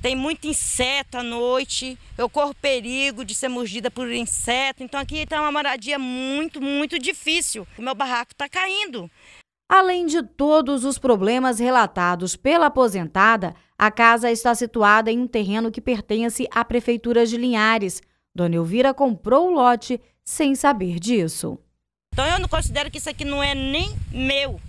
tem muito inseto à noite, eu corro perigo de ser mordida por inseto. Então aqui está uma moradia muito, muito difícil. O meu barraco está caindo. Além de todos os problemas relatados pela aposentada, a casa está situada em um terreno que pertence à Prefeitura de Linhares. Dona Elvira comprou o lote sem saber disso. Então eu não considero que isso aqui não é nem meu.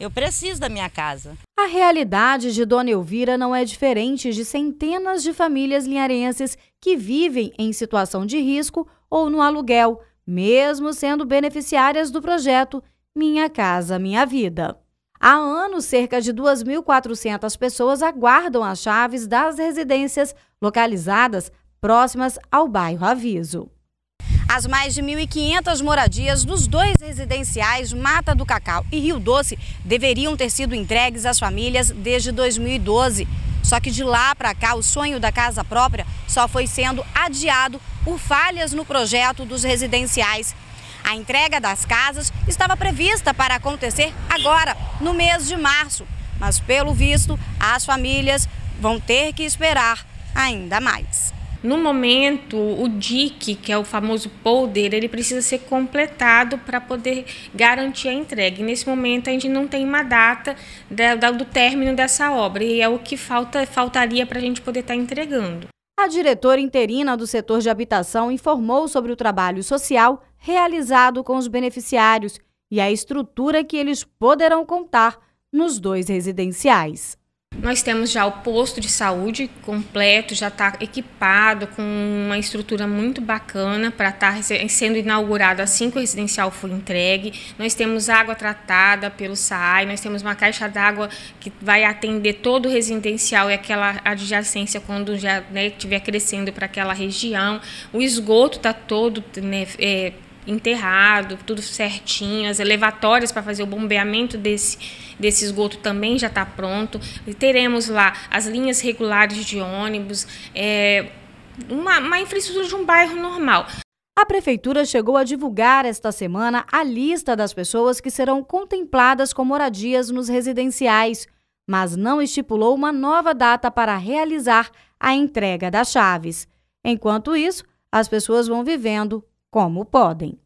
Eu preciso da minha casa. A realidade de Dona Elvira não é diferente de centenas de famílias linharenses que vivem em situação de risco ou no aluguel, mesmo sendo beneficiárias do projeto Minha Casa Minha Vida. Há anos, cerca de 2.400 pessoas aguardam as chaves das residências localizadas próximas ao bairro Aviso. As mais de 1.500 moradias dos dois residenciais Mata do Cacau e Rio Doce deveriam ter sido entregues às famílias desde 2012. Só que de lá para cá, o sonho da casa própria só foi sendo adiado por falhas no projeto dos residenciais. A entrega das casas estava prevista para acontecer agora, no mês de março. Mas, pelo visto, as famílias vão ter que esperar ainda mais. No momento, o DIC, que é o famoso polder, ele precisa ser completado para poder garantir a entrega. E nesse momento a gente não tem uma data do término dessa obra e é o que falta, faltaria para a gente poder estar tá entregando. A diretora interina do setor de habitação informou sobre o trabalho social realizado com os beneficiários e a estrutura que eles poderão contar nos dois residenciais. Nós temos já o posto de saúde completo, já está equipado com uma estrutura muito bacana para estar tá sendo inaugurado assim que o residencial for entregue. Nós temos água tratada pelo SAAI, nós temos uma caixa d'água que vai atender todo o residencial e aquela adjacência quando já né, estiver crescendo para aquela região. O esgoto está todo né, é, enterrado, tudo certinho, as elevatórias para fazer o bombeamento desse, desse esgoto também já está pronto. E teremos lá as linhas regulares de ônibus, é, uma, uma infraestrutura de um bairro normal. A prefeitura chegou a divulgar esta semana a lista das pessoas que serão contempladas com moradias nos residenciais, mas não estipulou uma nova data para realizar a entrega das chaves. Enquanto isso, as pessoas vão vivendo como podem.